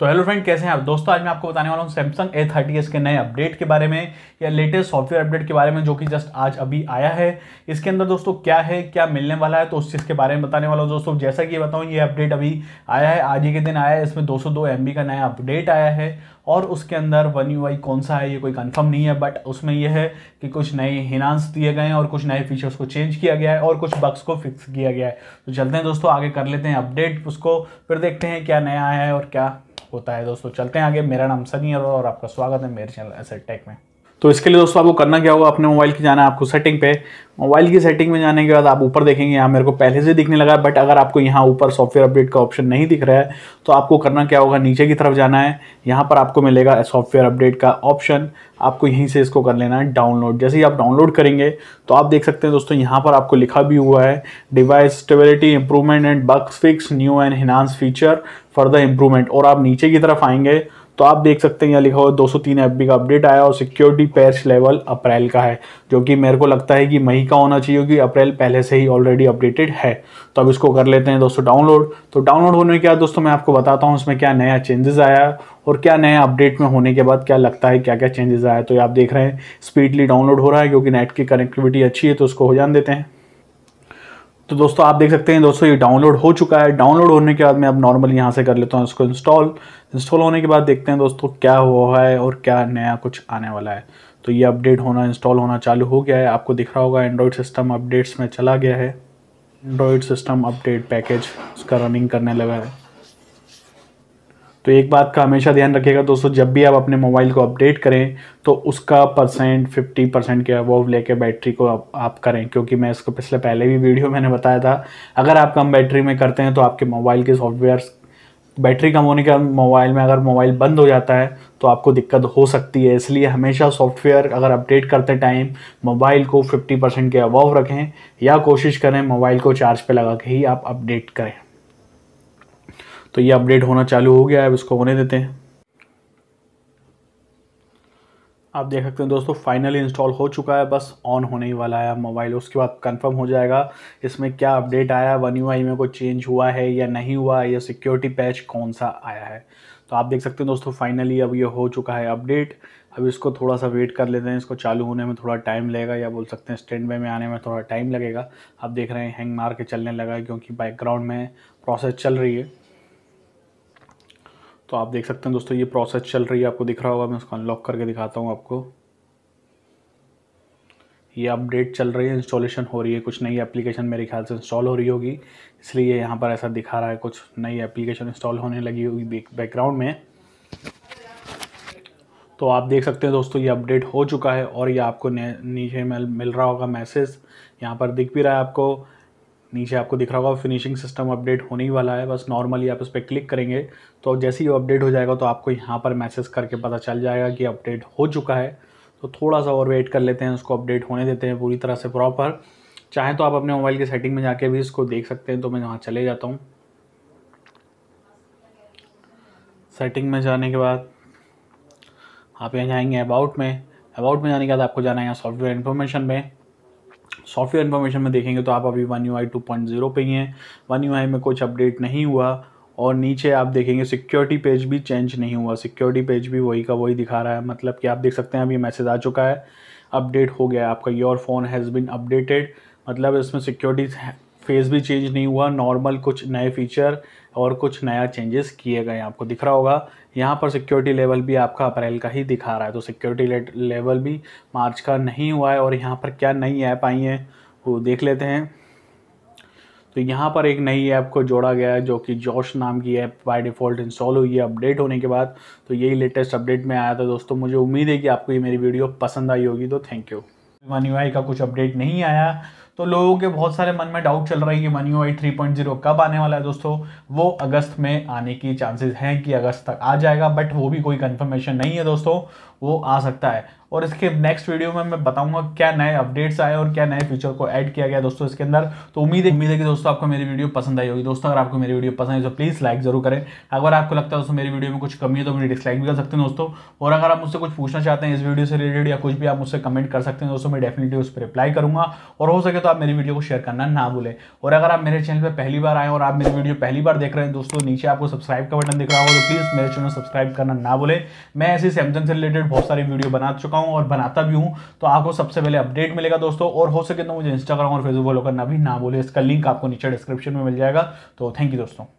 तो hello friend कैसे हैं आप दोस्तों आज मैं आपको बताने वाला हूँ सैमसंग ए थर्टी एस के नए अपडेट के बारे में या लेटेस्ट सॉफ्टवेयर अपडेट के बारे में जो कि जस्ट आज अभी आया है इसके अंदर दोस्तों क्या है क्या मिलने वाला है तो उस चीज़ के बारे में बताने वाला हूँ दोस्तों जैसा कि बताऊँ ये अपडेट अभी आया है आज ही के दिन आया है इसमें दो सौ का नया अपडेट आया है और उसके अंदर वन यू कौन सा है ये कोई कंफर्म नहीं है बट उसमें यह है कि कुछ नए हिनांस दिए गए हैं और कुछ नए फीचर्स को चेंज किया गया है और कुछ बक्स को फिक्स किया गया है तो चलते हैं दोस्तों आगे कर लेते हैं अपडेट उसको फिर देखते हैं क्या नया आया है और क्या होता है दोस्तों चलते हैं आगे मेरा नाम सनी और आपका स्वागत है मेरे चैनल एसेट टेक में तो इसके लिए दोस्तों आपको करना क्या होगा अपने मोबाइल की जाना है आपको सेटिंग पे मोबाइल की सेटिंग में जाने के बाद आप ऊपर देखेंगे यहाँ मेरे को पहले से दिखने लगा है बट अगर आपको यहाँ ऊपर सॉफ्टवेयर अपडेट का ऑप्शन नहीं दिख रहा है तो आपको करना क्या होगा नीचे की तरफ जाना है यहाँ पर आपको मिलेगा सॉफ्टवेयर अपडेट का ऑप्शन आपको यहीं से इसको कर लेना है डाउनलोड जैसे ही आप डाउनलोड करेंगे तो आप देख सकते हैं दोस्तों यहाँ पर आपको लिखा भी हुआ है device stability improvement and bugs fix new and enhance feature further improvement और आप नीचे की तरफ आएंगे तो आप देख सकते हैं यहाँ लिखा हुआ 203 बी का अपडेट आया और सिक्योरिटी पैच लेवल अप्रैल का है जो कि मेरे को लगता है कि मई का होना चाहिए क्योंकि अप्रैल पहले से ही ऑलरेडी अपडेटेड है तो अब इसको कर लेते हैं दोस्तों डाउनलोड तो डाउनलोड होने के बाद दोस्तों मैं आपको बताता हूँ उसमें क्या नया चेंजेस आया और क्या नया अपडेट में होने के बाद क्या लगता है क्या क्या चेंजेस आया तो आप देख रहे हैं स्पीडली डाउनलोड हो रहा है क्योंकि नेट की कनेक्टिविटी अच्छी है तो उसको हो जान देते हैं तो दोस्तों आप देख सकते हैं दोस्तों ये डाउनलोड हो चुका है डाउनलोड होने के बाद मैं अब नॉर्मल यहाँ से कर लेता हूँ इसको इंस्टॉल इंस्टॉल होने के बाद देखते हैं दोस्तों क्या हुआ है और क्या नया कुछ आने वाला है तो ये अपडेट होना इंस्टॉल होना चालू हो गया है आपको दिख रहा होगा एंड्रॉयड सिस्टम अपडेट्स में चला गया है एंड्रॉयड सिस्टम अपडेट पैकेज उसका रनिंग करने लगा है तो एक बात का हमेशा ध्यान रखिएगा दोस्तों जब भी आप अपने मोबाइल को अपडेट करें तो उसका परसेंट फिफ्टी परसेंट के अबव लेके बैटरी को आप, आप करें क्योंकि मैं इसको पिछले पहले भी वीडियो मैंने बताया था अगर आप कम बैटरी में करते हैं तो आपके मोबाइल के सॉफ्टवेयर बैटरी कम होने के बाद मोबाइल में अगर मोबाइल बंद हो जाता है तो आपको दिक्कत हो सकती है इसलिए हमेशा सॉफ्टवेयर अगर अपडेट करते टाइम मोबाइल को 50 परसेंट के अबव रखें या कोशिश करें मोबाइल को चार्ज पे लगा के ही आप अपडेट करें तो ये अपडेट होना चालू हो गया है अब इसको होने देते हैं आप देख सकते हैं दोस्तों फाइनली इंस्टॉल हो चुका है बस ऑन होने ही वाला है मोबाइल उसके बाद कंफर्म हो जाएगा इसमें क्या अपडेट आया वन यू में कोई चेंज हुआ है या नहीं हुआ है या सिक्योरिटी पैच कौन सा आया है तो आप देख सकते हैं दोस्तों फाइनली अब ये हो चुका है अपडेट अब इसको थोड़ा सा वेट कर लेते हैं इसको चालू होने में थोड़ा टाइम लगेगा या बोल सकते हैं स्टैंड में आने में थोड़ा टाइम लगेगा आप देख रहे हैं हैंग मार के चलने लगा क्योंकि बैकग्राउंड में प्रोसेस चल रही है तो आप देख सकते हैं दोस्तों ये प्रोसेस चल रही है आपको दिख रहा होगा मैं उसको अनलॉक करके दिखाता हूँ आपको ये अपडेट चल रही है इंस्टॉलेशन हो रही है कुछ नई एप्लीकेशन मेरे ख्याल से इंस्टॉल हो रही होगी इसलिए यहाँ पर ऐसा दिखा रहा है कुछ नई एप्लीकेशन इंस्टॉल होने लगी होगी बैकग्राउंड में तो आप देख सकते हैं दोस्तों ये अपडेट हो चुका है और ये आपको नीचे मिल मिल रहा होगा मैसेज यहाँ पर दिख भी रहा है आपको नीचे आपको दिख रहा होगा फिनिशिंग सिस्टम अपडेट होने ही वाला है बस नॉर्मली आप इस पर क्लिक करेंगे तो जैसे ही अपडेट हो जाएगा तो आपको यहाँ पर मैसेज करके पता चल जाएगा कि अपडेट हो चुका है तो थोड़ा सा और वेट कर लेते हैं उसको अपडेट होने देते हैं पूरी तरह से प्रॉपर चाहें तो आप अपने मोबाइल की सेटिंग में जाके भी इसको देख सकते हैं तो मैं वहाँ चले जाता हूँ सेटिंग में जाने के बाद आप यहाँ जाएंगे अबाउट में अबाउट में जाने के बाद आपको जाना है यहाँ सॉफ्टवेयर इन्फॉर्मेशन में सॉफ्टवेयर इन्फॉर्मेशन में देखेंगे तो आप अभी one U I two point zero पर ही हैं वन यू आई में कुछ अपडेट नहीं हुआ और नीचे आप देखेंगे सिक्योरिटी पेज भी चेंज नहीं हुआ सिक्योरिटी पेज भी वही का वही दिखा रहा है मतलब कि आप देख सकते हैं अभी मैसेज आ चुका है अपडेट हो गया है आपका your phone has been updated मतलब इसमें सिक्योरिटी फेस भी चेंज नहीं हुआ नॉर्मल कुछ नए फीचर और कुछ नया चेंजेस किए गए आपको दिख रहा होगा यहाँ पर सिक्योरिटी लेवल भी आपका अप्रैल का ही दिखा रहा है तो सिक्योरिटी लेवल भी मार्च का नहीं हुआ है और यहाँ पर क्या नई ऐप आई हैं वो देख लेते हैं तो यहाँ पर एक नई ऐप को जोड़ा गया है जो कि जॉश नाम की ऐप बाय डिफ़ॉल्ट इंस्टॉल हुई है अपडेट होने के बाद तो यही लेटेस्ट अपडेट में आया था दोस्तों मुझे उम्मीद है कि आपको ये मेरी वीडियो पसंद आई होगी तो थैंक यू वन का कुछ अपडेट नहीं आया तो लोगों के बहुत सारे मन में डाउट चल रही है मनी O I three point zero कब आने वाला है दोस्तों वो अगस्त में आने की चांसेस हैं कि अगस्त तक आ जाएगा बट वो भी कोई कन्फर्मेशन नहीं है दोस्तों वो आ सकता है और इसके नेक्स्ट वीडियो में मैं बताऊंगा क्या नए अपडेट्स आए और क्या नए फीचर को ऐड किया गया दोस्तों इसके अंदर तो उम्मीद है उम्मीद है कि दोस्तों आपको मेरी वीडियो पसंद आई होगी दोस्तों अगर आपको मेरी वीडियो पसंद आई तो प्लीज़ लाइक जरूर करें अगर आपको लगता है दोस्तों मेरी वीडियो में कुछ कमी है तो मुझे डिसलाइक भी कर सकते हैं दोस्तों और अगर आप मुझसे कुछ पूछना चाहते हैं इस वीडियो से रिलेटेड या कुछ भी आप मुझसे कमेंट कर सकते हैं दोस्तों मैं डेफिनेटली उस पर रिप्लाई करूँगा और हो सके तो आप मेरी वीडियो को शेयर करना ना भूलें और अगर आप मेरे चैनल पर पहली बार आए और आप मेरी वीडियो पहली बार देख रहे हैं दोस्तों नीचे आपको सब्सक्राइब का बटन दिख रहा होगा तो प्लीज़ मेरे चैनल सब्सक्राइब करना ना भूलें मैं ऐसी सैमसंग से रिलेटेड बहुत सारी वीडियो बना चुका चुका हूँ और बनाता भी हूँ तो आपको सबसे पहले अपडेट मिलेगा दोस्तों और हो सके तो मुझे इंस्टाग्राम और फेसबुक फॉलो करना भी ना बोले इसका लिंक आपको नीचे डिस्क्रिप्शन में मिल जाएगा तो थैंक यू दोस्तों